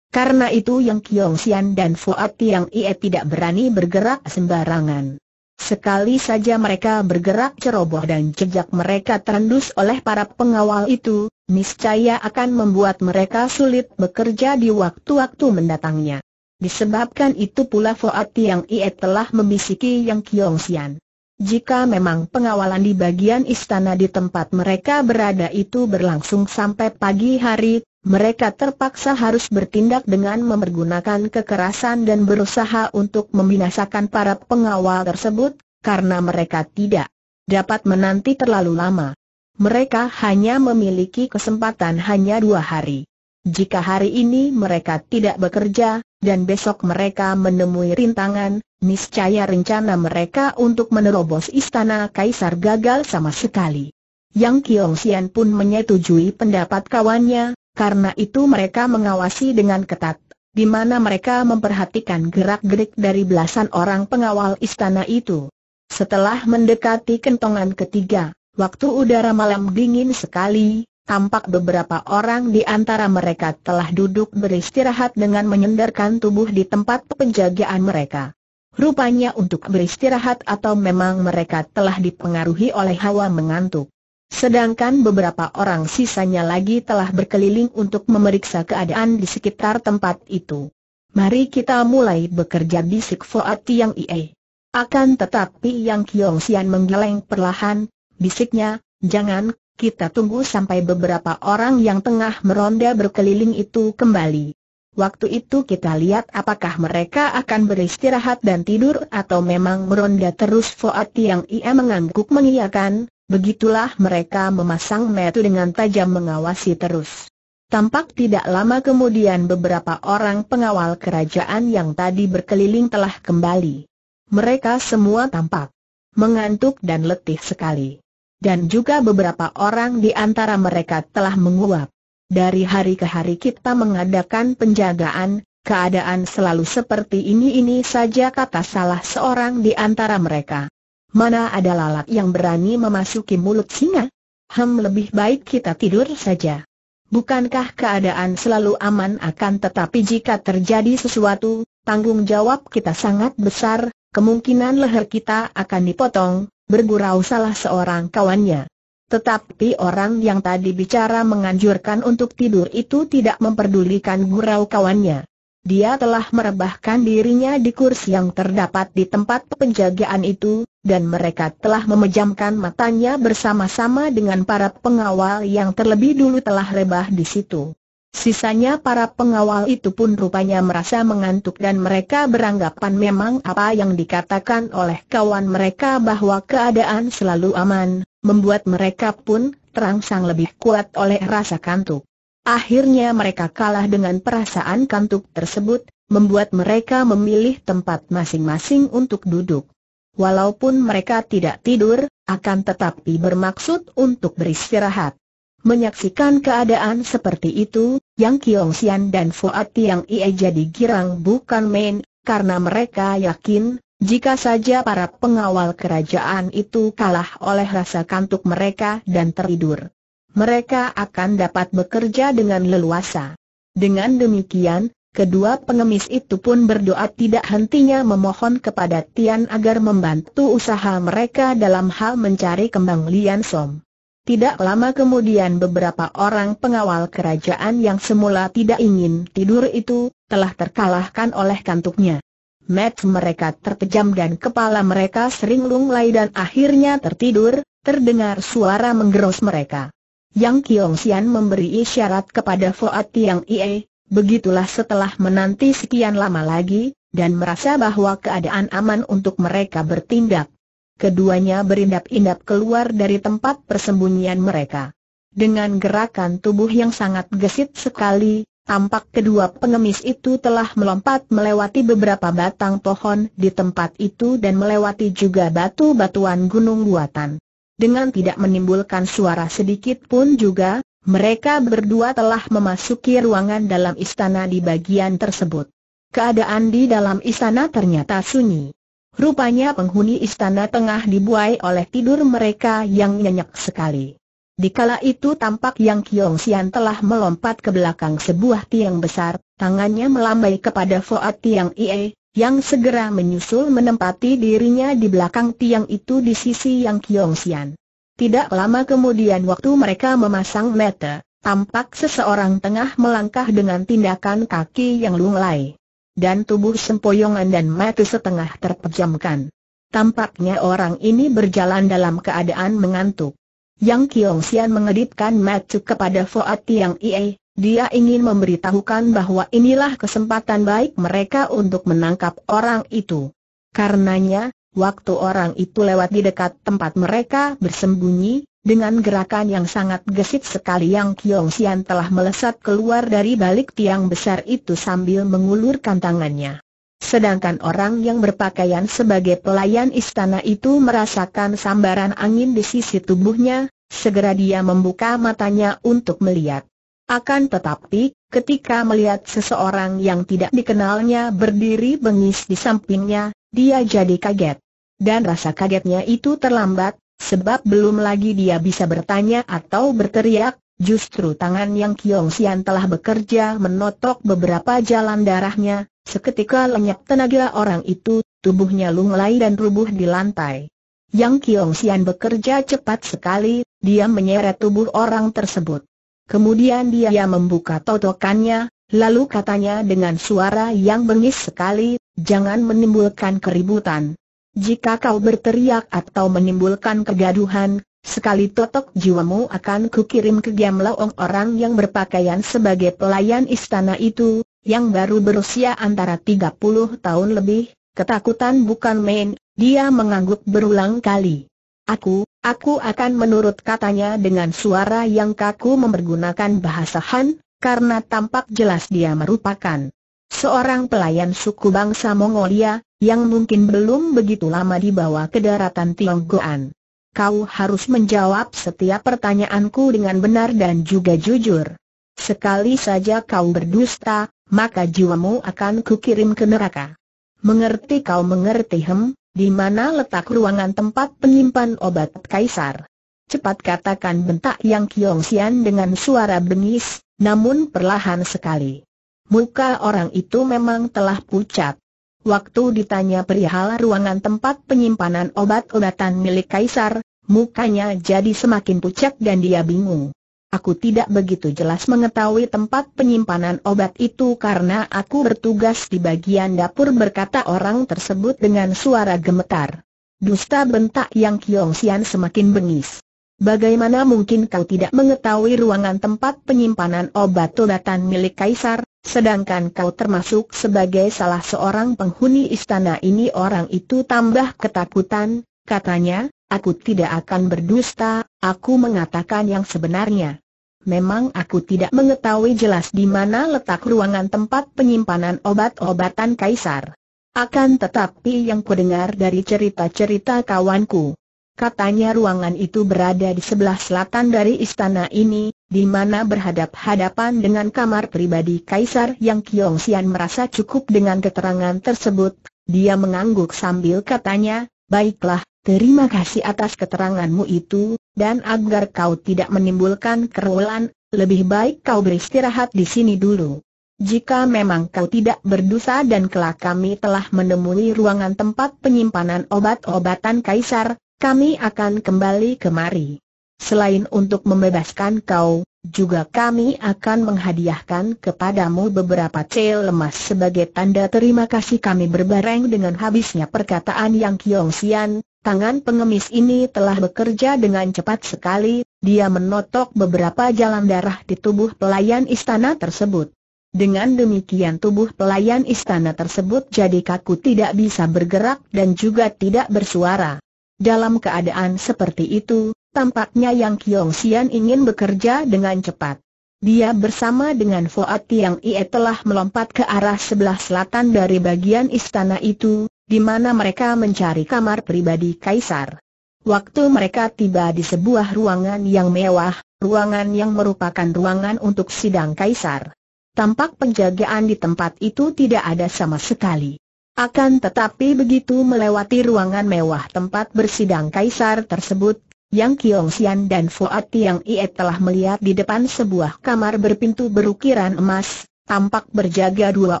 Karena itu yang Kiong Sian dan Fuat Tiang Ie tidak berani bergerak sembarangan. Sekali saja mereka bergerak ceroboh dan jejak mereka terendus oleh para pengawal itu, niscaya akan membuat mereka sulit bekerja di waktu-waktu mendatangnya. Disebabkan itu pula Fuad yang Ie telah membisiki Yang Kiong Sian. Jika memang pengawalan di bagian istana di tempat mereka berada itu berlangsung sampai pagi hari, mereka terpaksa harus bertindak dengan mempergunakan kekerasan dan berusaha untuk membinasakan para pengawal tersebut, karena mereka tidak dapat menanti terlalu lama. Mereka hanya memiliki kesempatan hanya dua hari. Jika hari ini mereka tidak bekerja, dan besok mereka menemui rintangan, niscaya rencana mereka untuk menerobos istana kaisar gagal sama sekali. Yang Kiong Sian pun menyetujui pendapat kawannya, karena itu mereka mengawasi dengan ketat, di mana mereka memperhatikan gerak-gerik dari belasan orang pengawal istana itu. Setelah mendekati kentongan ketiga, waktu udara malam dingin sekali, tampak beberapa orang di antara mereka telah duduk beristirahat dengan menyendarkan tubuh di tempat penjagaan mereka. Rupanya untuk beristirahat atau memang mereka telah dipengaruhi oleh hawa mengantuk. Sedangkan beberapa orang sisanya lagi telah berkeliling untuk memeriksa keadaan di sekitar tempat itu. Mari kita mulai bekerja bisik Sikfoat Tiang Ie. Akan tetapi Yang Kiong Sian menggeleng perlahan, bisiknya, jangan, kita tunggu sampai beberapa orang yang tengah meronda berkeliling itu kembali. Waktu itu kita lihat apakah mereka akan beristirahat dan tidur atau memang meronda terus Foat Tiang Ie mengangguk mengiyakan, Begitulah mereka memasang metu dengan tajam mengawasi terus. Tampak tidak lama kemudian beberapa orang pengawal kerajaan yang tadi berkeliling telah kembali. Mereka semua tampak mengantuk dan letih sekali. Dan juga beberapa orang di antara mereka telah menguap. Dari hari ke hari kita mengadakan penjagaan, keadaan selalu seperti ini-ini saja kata salah seorang di antara mereka. Mana ada lalat yang berani memasuki mulut singa? Hem lebih baik kita tidur saja. Bukankah keadaan selalu aman akan tetapi jika terjadi sesuatu, tanggung jawab kita sangat besar, kemungkinan leher kita akan dipotong, bergurau salah seorang kawannya. Tetapi orang yang tadi bicara menganjurkan untuk tidur itu tidak memperdulikan gurau kawannya. Dia telah merebahkan dirinya di kursi yang terdapat di tempat penjagaan itu, dan mereka telah memejamkan matanya bersama-sama dengan para pengawal yang terlebih dulu telah rebah di situ. Sisanya para pengawal itu pun rupanya merasa mengantuk dan mereka beranggapan memang apa yang dikatakan oleh kawan mereka bahwa keadaan selalu aman, membuat mereka pun terangsang lebih kuat oleh rasa kantuk. Akhirnya mereka kalah dengan perasaan kantuk tersebut, membuat mereka memilih tempat masing-masing untuk duduk. Walaupun mereka tidak tidur, akan tetapi bermaksud untuk beristirahat. Menyaksikan keadaan seperti itu, Yang Kiong Sian dan Fuad Yang Ie jadi girang bukan main, karena mereka yakin, jika saja para pengawal kerajaan itu kalah oleh rasa kantuk mereka dan teridur mereka akan dapat bekerja dengan leluasa. Dengan demikian, kedua pengemis itu pun berdoa tidak hentinya memohon kepada Tian agar membantu usaha mereka dalam hal mencari kembang Lian Som. Tidak lama kemudian beberapa orang pengawal kerajaan yang semula tidak ingin tidur itu, telah terkalahkan oleh kantuknya. Mat mereka terpejam dan kepala mereka sering lunglai dan akhirnya tertidur, terdengar suara menggeros mereka. Yang Kiong Sian memberi isyarat kepada Fuad Tiang Ie, begitulah setelah menanti sekian lama lagi, dan merasa bahwa keadaan aman untuk mereka bertindak. Keduanya berindap-indap keluar dari tempat persembunyian mereka. Dengan gerakan tubuh yang sangat gesit sekali, tampak kedua pengemis itu telah melompat melewati beberapa batang pohon di tempat itu dan melewati juga batu-batuan gunung buatan dengan tidak menimbulkan suara sedikit pun juga, mereka berdua telah memasuki ruangan dalam istana di bagian tersebut. Keadaan di dalam istana ternyata sunyi. Rupanya penghuni istana tengah dibuai oleh tidur mereka yang nyenyak sekali. Di kala itu tampak Yang Kiong Sian telah melompat ke belakang sebuah tiang besar, tangannya melambai kepada Foat Tiang Ie, yang segera menyusul menempati dirinya di belakang tiang itu di sisi yang Kiongsian. Tidak lama kemudian waktu mereka memasang mata, tampak seseorang tengah melangkah dengan tindakan kaki yang lunglai. Dan tubuh sempoyongan dan mata setengah terpejamkan. Tampaknya orang ini berjalan dalam keadaan mengantuk. Yang Kiongsian mengedipkan mata kepada Fuat Tiang Ie, dia ingin memberitahukan bahwa inilah kesempatan baik mereka untuk menangkap orang itu. Karenanya, waktu orang itu lewat di dekat tempat mereka bersembunyi, dengan gerakan yang sangat gesit sekali yang Kiong Sian telah melesat keluar dari balik tiang besar itu sambil mengulurkan tangannya. Sedangkan orang yang berpakaian sebagai pelayan istana itu merasakan sambaran angin di sisi tubuhnya, segera dia membuka matanya untuk melihat. Akan tetapi, ketika melihat seseorang yang tidak dikenalnya berdiri bengis di sampingnya, dia jadi kaget. Dan rasa kagetnya itu terlambat, sebab belum lagi dia bisa bertanya atau berteriak, justru tangan yang Kiong Sian telah bekerja menotok beberapa jalan darahnya, seketika lenyap tenaga orang itu, tubuhnya lunglai dan rubuh di lantai. Yang Kiong Sian bekerja cepat sekali, dia menyeret tubuh orang tersebut kemudian dia membuka totokannya, lalu katanya dengan suara yang bengis sekali, jangan menimbulkan keributan. Jika kau berteriak atau menimbulkan kegaduhan, sekali totok jiwamu akan kukirim ke Giam Laong orang yang berpakaian sebagai pelayan istana itu, yang baru berusia antara 30 tahun lebih, ketakutan bukan main, dia mengangguk berulang kali. Aku, Aku akan menurut katanya dengan suara yang kaku mempergunakan bahasa Han, karena tampak jelas dia merupakan seorang pelayan suku bangsa Mongolia, yang mungkin belum begitu lama dibawa ke daratan Tionggoan. Kau harus menjawab setiap pertanyaanku dengan benar dan juga jujur. Sekali saja kau berdusta, maka jiwamu akan kukirim ke neraka. Mengerti kau mengerti hem? Di mana letak ruangan tempat penyimpan obat kaisar? Cepat katakan bentak Yang Kiong Sian dengan suara bengis, namun perlahan sekali. Muka orang itu memang telah pucat. Waktu ditanya perihal ruangan tempat penyimpanan obat-obatan milik kaisar, mukanya jadi semakin pucat dan dia bingung. Aku tidak begitu jelas mengetahui tempat penyimpanan obat itu karena aku bertugas di bagian dapur berkata orang tersebut dengan suara gemetar. Dusta bentak Yang Kiong Sian semakin bengis. Bagaimana mungkin kau tidak mengetahui ruangan tempat penyimpanan obat-obatan milik Kaisar, sedangkan kau termasuk sebagai salah seorang penghuni istana ini orang itu tambah ketakutan, katanya, Aku tidak akan berdusta, aku mengatakan yang sebenarnya. Memang aku tidak mengetahui jelas di mana letak ruangan tempat penyimpanan obat-obatan kaisar. Akan tetapi yang kudengar dari cerita-cerita kawanku, katanya ruangan itu berada di sebelah selatan dari istana ini, di mana berhadap-hadapan dengan kamar pribadi kaisar yang Kiong Xian merasa cukup dengan keterangan tersebut. Dia mengangguk sambil katanya, "Baiklah, Terima kasih atas keteranganmu itu, dan agar kau tidak menimbulkan kerulan, lebih baik kau beristirahat di sini dulu. Jika memang kau tidak berdosa dan kelak kami telah menemui ruangan tempat penyimpanan obat-obatan kaisar, kami akan kembali kemari. Selain untuk membebaskan kau, juga kami akan menghadiahkan kepadamu beberapa cel lemas sebagai tanda terima kasih kami berbareng dengan habisnya perkataan Yang Kiong Sian, Tangan pengemis ini telah bekerja dengan cepat sekali, dia menotok beberapa jalan darah di tubuh pelayan istana tersebut. Dengan demikian tubuh pelayan istana tersebut jadi kaku tidak bisa bergerak dan juga tidak bersuara. Dalam keadaan seperti itu, tampaknya Yang Kiong sian ingin bekerja dengan cepat. Dia bersama dengan Fuat yang ia telah melompat ke arah sebelah selatan dari bagian istana itu, di mana mereka mencari kamar pribadi kaisar. Waktu mereka tiba di sebuah ruangan yang mewah, ruangan yang merupakan ruangan untuk sidang kaisar. Tampak penjagaan di tempat itu tidak ada sama sekali. Akan tetapi begitu melewati ruangan mewah tempat bersidang kaisar tersebut, Yang Kiong Xian dan Fuad Tiang Ie telah melihat di depan sebuah kamar berpintu berukiran emas, tampak berjaga dua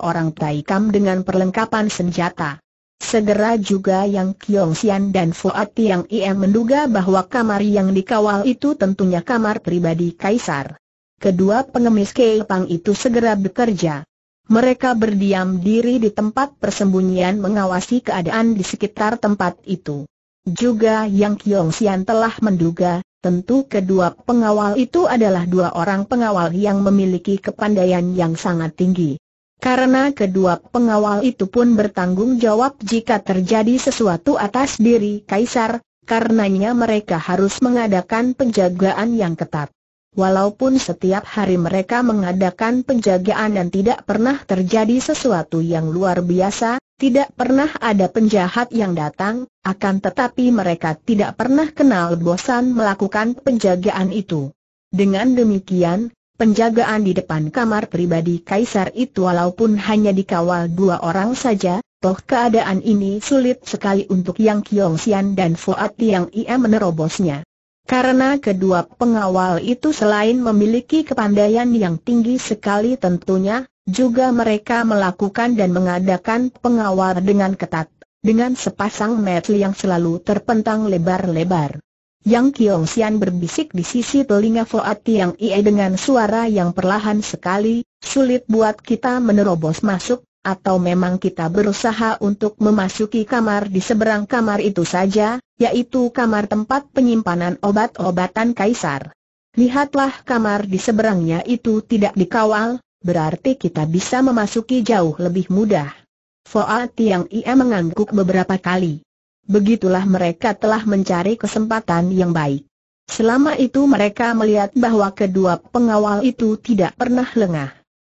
orang Taikam dengan perlengkapan senjata. Segera juga yang Kiong Sian dan Fuat Yang Ia menduga bahwa kamar yang dikawal itu tentunya kamar pribadi Kaisar. Kedua pengemis Keipang itu segera bekerja. Mereka berdiam diri di tempat persembunyian mengawasi keadaan di sekitar tempat itu. Juga yang Kiong Sian telah menduga, tentu kedua pengawal itu adalah dua orang pengawal yang memiliki kepandaian yang sangat tinggi. Karena kedua pengawal itu pun bertanggung jawab jika terjadi sesuatu atas diri Kaisar, karenanya mereka harus mengadakan penjagaan yang ketat. Walaupun setiap hari mereka mengadakan penjagaan dan tidak pernah terjadi sesuatu yang luar biasa, tidak pernah ada penjahat yang datang, akan tetapi mereka tidak pernah kenal bosan melakukan penjagaan itu. Dengan demikian, Penjagaan di depan kamar pribadi Kaisar itu walaupun hanya dikawal dua orang saja, toh keadaan ini sulit sekali untuk Yang Kiong Sian dan Fuat yang ia menerobosnya. Karena kedua pengawal itu selain memiliki kepandaian yang tinggi sekali tentunya, juga mereka melakukan dan mengadakan pengawal dengan ketat, dengan sepasang metel yang selalu terpentang lebar-lebar. Yang Kiong Sian berbisik di sisi telinga Fuat Tiang Ie dengan suara yang perlahan sekali, sulit buat kita menerobos masuk, atau memang kita berusaha untuk memasuki kamar di seberang kamar itu saja, yaitu kamar tempat penyimpanan obat-obatan kaisar. Lihatlah kamar di seberangnya itu tidak dikawal, berarti kita bisa memasuki jauh lebih mudah. Fuat Tiang Ie mengangguk beberapa kali. Begitulah mereka telah mencari kesempatan yang baik. Selama itu mereka melihat bahwa kedua pengawal itu tidak pernah lengah.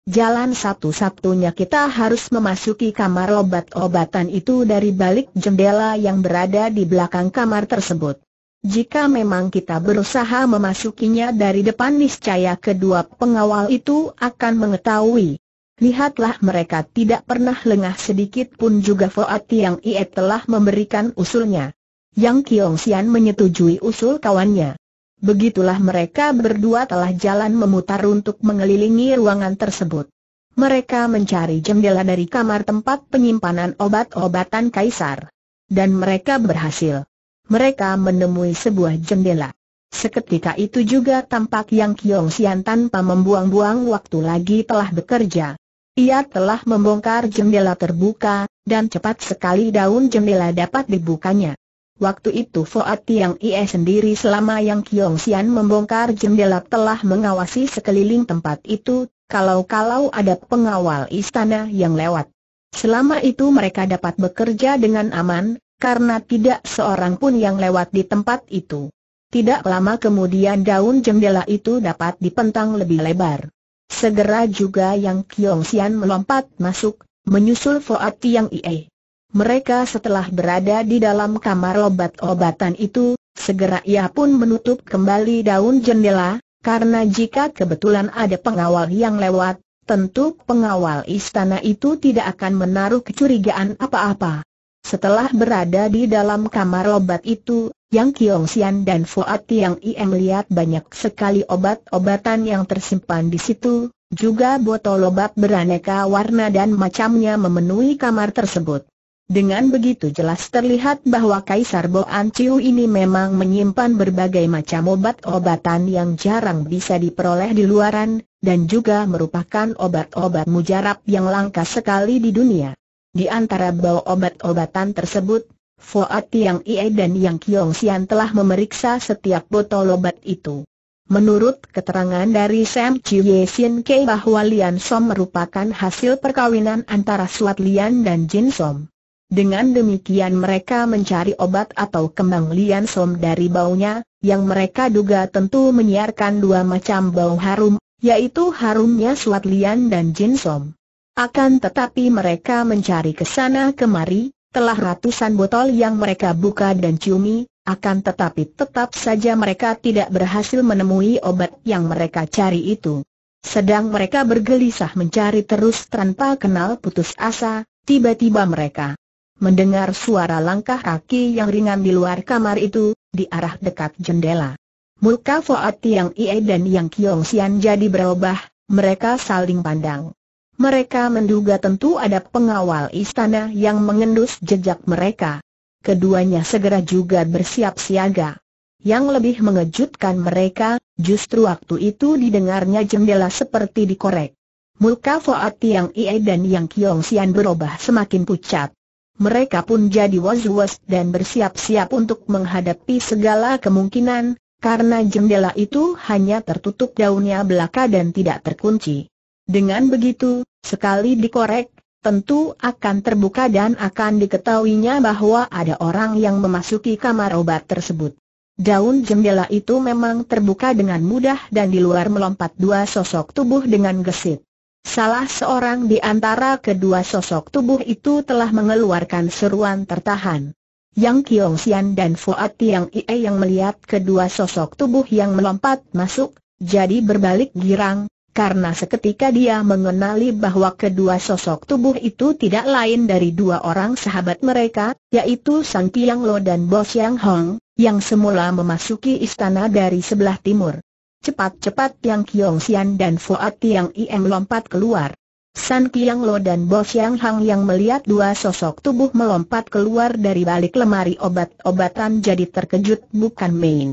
Jalan satu-satunya kita harus memasuki kamar obat-obatan itu dari balik jendela yang berada di belakang kamar tersebut. Jika memang kita berusaha memasukinya dari depan niscaya kedua pengawal itu akan mengetahui. Lihatlah mereka tidak pernah lengah sedikit pun juga Fuat yang Ie telah memberikan usulnya. Yang Kiong Sian menyetujui usul kawannya. Begitulah mereka berdua telah jalan memutar untuk mengelilingi ruangan tersebut. Mereka mencari jendela dari kamar tempat penyimpanan obat-obatan kaisar. Dan mereka berhasil. Mereka menemui sebuah jendela. Seketika itu juga tampak Yang Kiong Sian tanpa membuang-buang waktu lagi telah bekerja. Ia telah membongkar jendela terbuka, dan cepat sekali daun jendela dapat dibukanya. Waktu itu Fuad yang ia sendiri selama yang Kiong Sian membongkar jendela telah mengawasi sekeliling tempat itu, kalau-kalau ada pengawal istana yang lewat. Selama itu mereka dapat bekerja dengan aman, karena tidak seorang pun yang lewat di tempat itu. Tidak lama kemudian daun jendela itu dapat dipentang lebih lebar. Segera juga yang Kiong Sian melompat masuk, menyusul Fuat Tiang Ie. Mereka setelah berada di dalam kamar obat-obatan itu, segera ia pun menutup kembali daun jendela, karena jika kebetulan ada pengawal yang lewat, tentu pengawal istana itu tidak akan menaruh kecurigaan apa-apa. Setelah berada di dalam kamar obat itu, yang Yong-sian dan Fuat Yang Im lihat banyak sekali obat-obatan yang tersimpan di situ, juga botol obat beraneka warna dan macamnya memenuhi kamar tersebut. Dengan begitu jelas terlihat bahwa Kaisar Boan Chiu ini memang menyimpan berbagai macam obat-obatan yang jarang bisa diperoleh di luaran, dan juga merupakan obat-obat mujarab yang langka sekali di dunia. Di antara bau obat-obatan tersebut, Fuad Tiang Ie dan Yang Kiong Sian telah memeriksa setiap botol obat itu. Menurut keterangan dari Sam Ye Sin Kei bahwa Lian Som merupakan hasil perkawinan antara Suat Lian dan Jin Som. Dengan demikian mereka mencari obat atau kembang Lian Som dari baunya, yang mereka duga tentu menyiarkan dua macam bau harum, yaitu harumnya Suat Lian dan Jin Som. Akan tetapi mereka mencari kesana kemari, telah ratusan botol yang mereka buka dan ciumi, akan tetapi tetap saja mereka tidak berhasil menemui obat yang mereka cari itu. Sedang mereka bergelisah mencari terus tanpa kenal putus asa, tiba-tiba mereka mendengar suara langkah kaki yang ringan di luar kamar itu, di arah dekat jendela. Muka Fuat Tiang Ie dan Yang Kiong Sian jadi berubah, mereka saling pandang. Mereka menduga tentu ada pengawal istana yang mengendus jejak mereka. Keduanya segera juga bersiap siaga. Yang lebih mengejutkan mereka, justru waktu itu didengarnya jendela seperti dikorek. Muka Fuat Tiang Ie dan Yang Kiong Sian berubah semakin pucat. Mereka pun jadi was-was dan bersiap-siap untuk menghadapi segala kemungkinan, karena jendela itu hanya tertutup daunnya belaka dan tidak terkunci. Dengan begitu, sekali dikorek, tentu akan terbuka dan akan diketahuinya bahwa ada orang yang memasuki kamar obat tersebut. Daun jendela itu memang terbuka dengan mudah dan di luar melompat dua sosok tubuh dengan gesit. Salah seorang di antara kedua sosok tubuh itu telah mengeluarkan seruan tertahan. Yang Kiong Sian dan Fuat Yang Ie yang melihat kedua sosok tubuh yang melompat masuk, jadi berbalik girang, karena seketika dia mengenali bahwa kedua sosok tubuh itu tidak lain dari dua orang sahabat mereka, yaitu Sang Piang Lo dan Bo Xiang Hong, yang semula memasuki istana dari sebelah timur. Cepat-cepat Yang Kiong Xian dan Fuat Yang Im lompat keluar. San Kiang Lo dan Bo Xiang Hang yang melihat dua sosok tubuh melompat keluar dari balik lemari obat-obatan jadi terkejut bukan main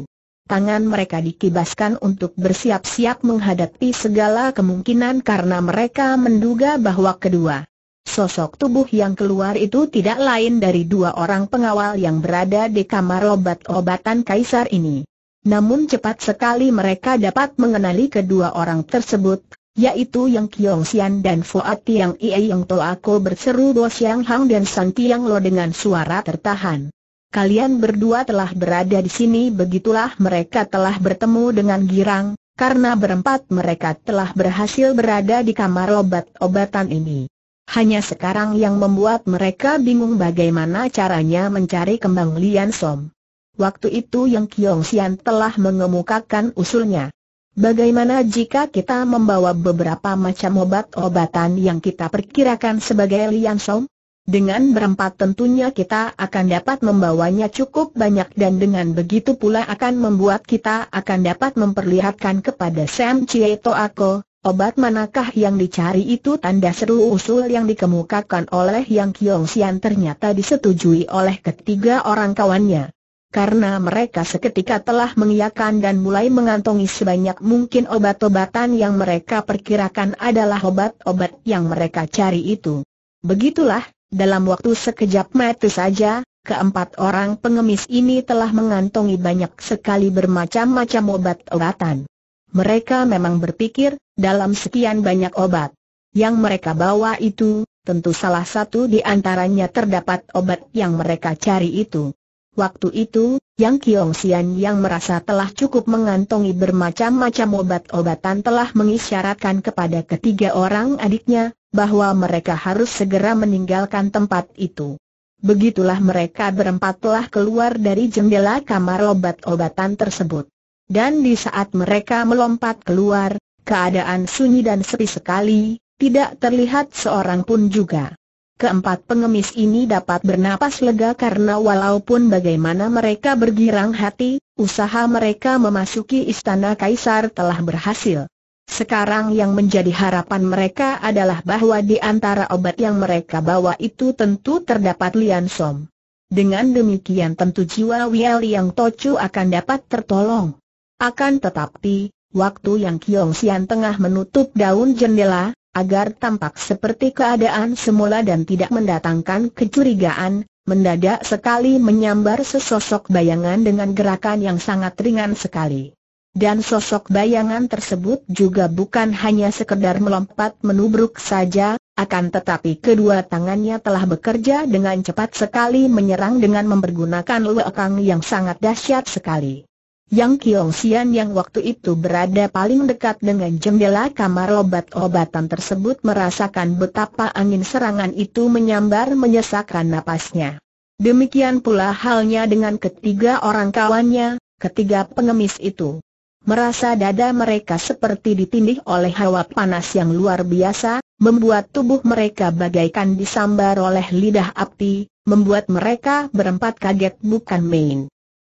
tangan mereka dikibaskan untuk bersiap-siap menghadapi segala kemungkinan karena mereka menduga bahwa kedua sosok tubuh yang keluar itu tidak lain dari dua orang pengawal yang berada di kamar obat-obatan kaisar ini. Namun cepat sekali mereka dapat mengenali kedua orang tersebut, yaitu Yang Kiong Xian dan Fuat yang Ie Yang Toako berseru Bo Siang Hang dan San Tiang Lo dengan suara tertahan kalian berdua telah berada di sini begitulah mereka telah bertemu dengan girang, karena berempat mereka telah berhasil berada di kamar obat-obatan ini. Hanya sekarang yang membuat mereka bingung bagaimana caranya mencari kembang Lian Som. Waktu itu yang Kiong Sian telah mengemukakan usulnya. Bagaimana jika kita membawa beberapa macam obat-obatan yang kita perkirakan sebagai Lian Som? Dengan berempat tentunya kita akan dapat membawanya cukup banyak dan dengan begitu pula akan membuat kita akan dapat memperlihatkan kepada Sam Chieto Ako, obat manakah yang dicari itu tanda seru usul yang dikemukakan oleh Yang Kiong Sian ternyata disetujui oleh ketiga orang kawannya. Karena mereka seketika telah mengiakan dan mulai mengantongi sebanyak mungkin obat-obatan yang mereka perkirakan adalah obat-obat yang mereka cari itu. Begitulah, dalam waktu sekejap mata saja, keempat orang pengemis ini telah mengantongi banyak sekali bermacam-macam obat-obatan. Mereka memang berpikir, dalam sekian banyak obat yang mereka bawa itu, tentu salah satu di antaranya terdapat obat yang mereka cari itu. Waktu itu, Yang Kiong Sian yang merasa telah cukup mengantongi bermacam-macam obat-obatan telah mengisyaratkan kepada ketiga orang adiknya, bahwa mereka harus segera meninggalkan tempat itu. Begitulah mereka berempat telah keluar dari jendela kamar obat-obatan tersebut. Dan di saat mereka melompat keluar, keadaan sunyi dan sepi sekali, tidak terlihat seorang pun juga. Keempat pengemis ini dapat bernapas lega karena walaupun bagaimana mereka bergirang hati, usaha mereka memasuki istana kaisar telah berhasil. Sekarang yang menjadi harapan mereka adalah bahwa di antara obat yang mereka bawa itu tentu terdapat lian som. Dengan demikian tentu jiwa Wiel yang Tocu akan dapat tertolong. Akan tetapi, waktu yang Kiong Sian tengah menutup daun jendela, agar tampak seperti keadaan semula dan tidak mendatangkan kecurigaan, mendadak sekali menyambar sesosok bayangan dengan gerakan yang sangat ringan sekali. Dan sosok bayangan tersebut juga bukan hanya sekedar melompat menubruk saja, akan tetapi kedua tangannya telah bekerja dengan cepat sekali menyerang dengan mempergunakan luekang yang sangat dahsyat sekali. Yang Kiong Sian yang waktu itu berada paling dekat dengan jendela kamar obat-obatan tersebut merasakan betapa angin serangan itu menyambar menyesakkan napasnya. Demikian pula halnya dengan ketiga orang kawannya, ketiga pengemis itu merasa dada mereka seperti ditindih oleh hawa panas yang luar biasa, membuat tubuh mereka bagaikan disambar oleh lidah api, membuat mereka berempat kaget bukan main.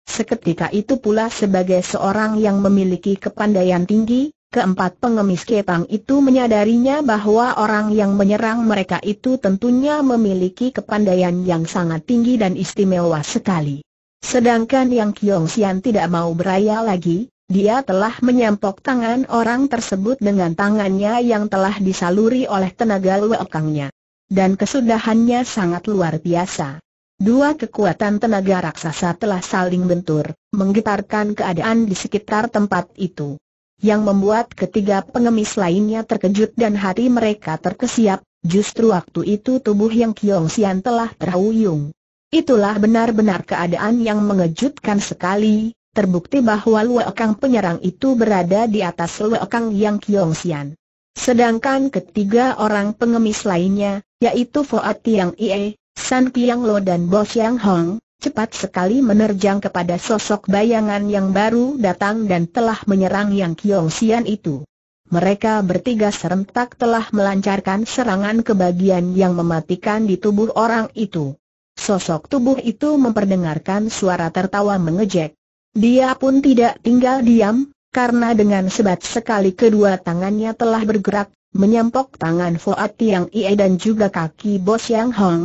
Seketika itu pula sebagai seorang yang memiliki kepandaian tinggi, keempat pengemis kepang itu menyadarinya bahwa orang yang menyerang mereka itu tentunya memiliki kepandaian yang sangat tinggi dan istimewa sekali. Sedangkan yang Kiong Sian tidak mau beraya lagi, dia telah menyampok tangan orang tersebut dengan tangannya yang telah disaluri oleh tenaga luekangnya. Dan kesudahannya sangat luar biasa. Dua kekuatan tenaga raksasa telah saling bentur, menggetarkan keadaan di sekitar tempat itu. Yang membuat ketiga pengemis lainnya terkejut dan hati mereka terkesiap, justru waktu itu tubuh yang Kiong Sian telah terhuyung. Itulah benar-benar keadaan yang mengejutkan sekali, terbukti bahwa Luokang penyerang itu berada di atas Luokang Yang Kyung-sian. Sedangkan ketiga orang pengemis lainnya, yaitu Foat Tiang Ie, San Kiang Lo dan Bo Xiang Hong, cepat sekali menerjang kepada sosok bayangan yang baru datang dan telah menyerang Yang Kyung-sian itu. Mereka bertiga serentak telah melancarkan serangan ke bagian yang mematikan di tubuh orang itu. Sosok tubuh itu memperdengarkan suara tertawa mengejek, dia pun tidak tinggal diam, karena dengan sebat sekali kedua tangannya telah bergerak, menyampok tangan Fuad Tiang Ie dan juga kaki Bos Yang Hong.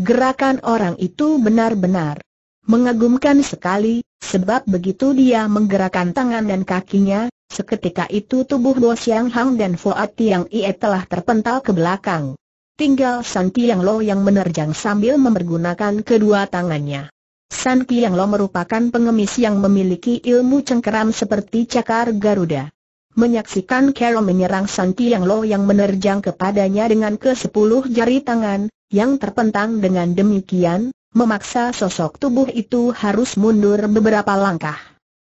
Gerakan orang itu benar-benar mengagumkan sekali, sebab begitu dia menggerakkan tangan dan kakinya, seketika itu tubuh Bos Yang Hong dan Fuad Tiang Ie telah terpental ke belakang. Tinggal Santi Yang Lo yang menerjang sambil mempergunakan kedua tangannya. San Kiang Lo merupakan pengemis yang memiliki ilmu cengkeram seperti cakar Garuda. Menyaksikan Kero menyerang San Kiang Lo yang menerjang kepadanya dengan ke sepuluh jari tangan, yang terpentang dengan demikian, memaksa sosok tubuh itu harus mundur beberapa langkah.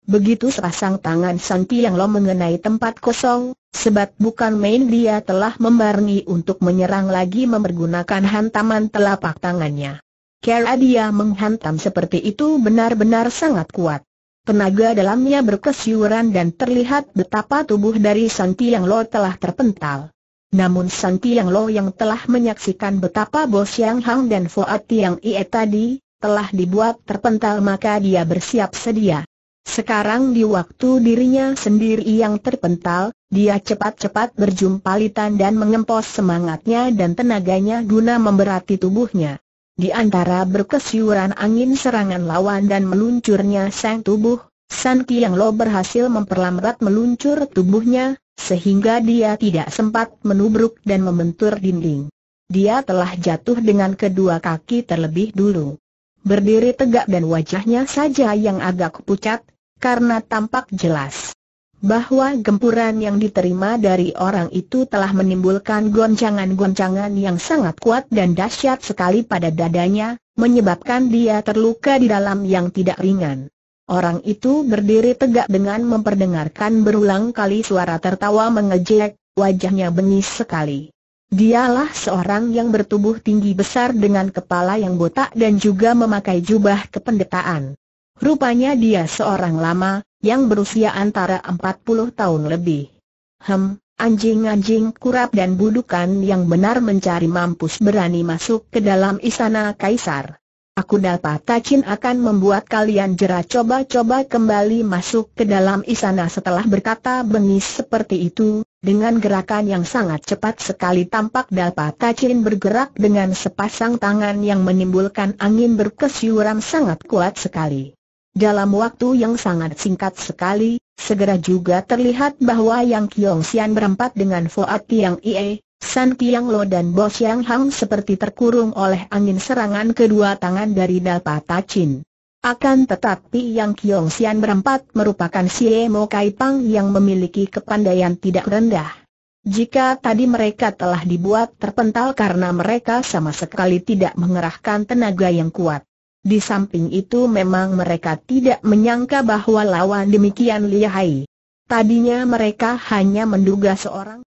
Begitu sepasang tangan Santi yang lo mengenai tempat kosong, sebab bukan main dia telah membarengi untuk menyerang lagi memergunakan hantaman telapak tangannya. Cara dia menghantam seperti itu benar-benar sangat kuat. Tenaga dalamnya berkesiuran dan terlihat betapa tubuh dari Santi Yang Lo telah terpental. Namun Santi Yang Lo yang telah menyaksikan betapa Bos yang Hang dan Fuat yang Ie tadi, telah dibuat terpental maka dia bersiap sedia. Sekarang di waktu dirinya sendiri yang terpental, dia cepat-cepat berjumpalitan dan mengempos semangatnya dan tenaganya guna memberati tubuhnya. Di antara berkesiuran angin serangan lawan dan meluncurnya sang tubuh, San Kiang Lo berhasil memperlambat meluncur tubuhnya, sehingga dia tidak sempat menubruk dan membentur dinding. Dia telah jatuh dengan kedua kaki terlebih dulu. Berdiri tegak dan wajahnya saja yang agak pucat, karena tampak jelas bahwa gempuran yang diterima dari orang itu telah menimbulkan goncangan-goncangan yang sangat kuat dan dahsyat sekali pada dadanya, menyebabkan dia terluka di dalam yang tidak ringan. Orang itu berdiri tegak dengan memperdengarkan berulang kali suara tertawa mengejek, wajahnya bengis sekali. Dialah seorang yang bertubuh tinggi besar dengan kepala yang botak dan juga memakai jubah kependetaan. Rupanya dia seorang lama, yang berusia antara 40 tahun lebih. Hem, anjing-anjing kurap dan budukan yang benar mencari mampus berani masuk ke dalam istana kaisar. Aku dapat takin akan membuat kalian jera coba-coba kembali masuk ke dalam istana setelah berkata bengis seperti itu, dengan gerakan yang sangat cepat sekali tampak dapat Tacin bergerak dengan sepasang tangan yang menimbulkan angin berkesyuran sangat kuat sekali. Dalam waktu yang sangat singkat sekali, segera juga terlihat bahwa Yang Kiong Sian berempat dengan Foat Tiang Ie, San Tiang Lo dan Bos Yang Hang seperti terkurung oleh angin serangan kedua tangan dari Dapa Tachin. Akan tetapi Yang Kiong Sian berempat merupakan Xie Mo Kai Pang yang memiliki kepandaian tidak rendah. Jika tadi mereka telah dibuat terpental karena mereka sama sekali tidak mengerahkan tenaga yang kuat. Di samping itu memang mereka tidak menyangka bahwa lawan demikian lihai. Tadinya mereka hanya menduga seorang